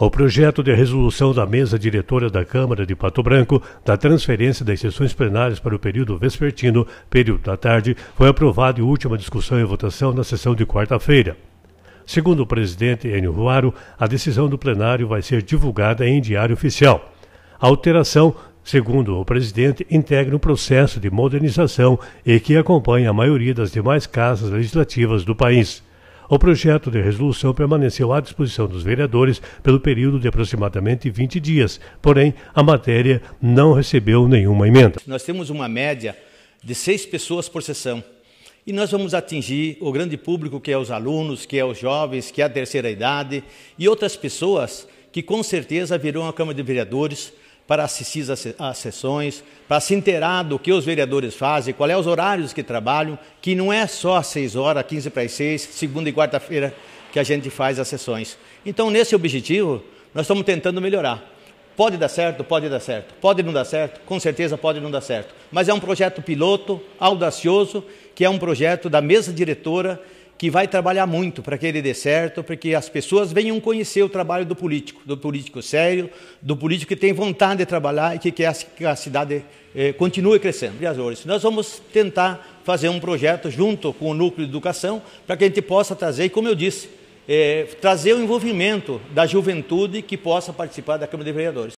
O projeto de resolução da mesa diretora da Câmara de Pato Branco da transferência das sessões plenárias para o período vespertino, período da tarde, foi aprovado em última discussão e votação na sessão de quarta-feira. Segundo o presidente Enio Ruaro, a decisão do plenário vai ser divulgada em diário oficial. A alteração, segundo o presidente, integra um processo de modernização e que acompanha a maioria das demais casas legislativas do país. O projeto de resolução permaneceu à disposição dos vereadores pelo período de aproximadamente 20 dias, porém, a matéria não recebeu nenhuma emenda. Nós temos uma média de seis pessoas por sessão. E nós vamos atingir o grande público, que é os alunos, que é os jovens, que é a terceira idade e outras pessoas que com certeza virão à Câmara de Vereadores para assistir às sessões, para se inteirar do que os vereadores fazem, qual é os horários que trabalham, que não é só às 6 horas, 15 para as 6, segunda e quarta-feira que a gente faz as sessões. Então, nesse objetivo, nós estamos tentando melhorar. Pode dar certo, pode dar certo. Pode não dar certo, com certeza pode não dar certo. Mas é um projeto piloto, audacioso, que é um projeto da mesa diretora que vai trabalhar muito para que ele dê certo, para que as pessoas venham conhecer o trabalho do político, do político sério, do político que tem vontade de trabalhar e que quer que a cidade eh, continue crescendo. Vereadores, nós vamos tentar fazer um projeto junto com o Núcleo de Educação para que a gente possa trazer, e como eu disse, eh, trazer o envolvimento da juventude que possa participar da Câmara de Vereadores.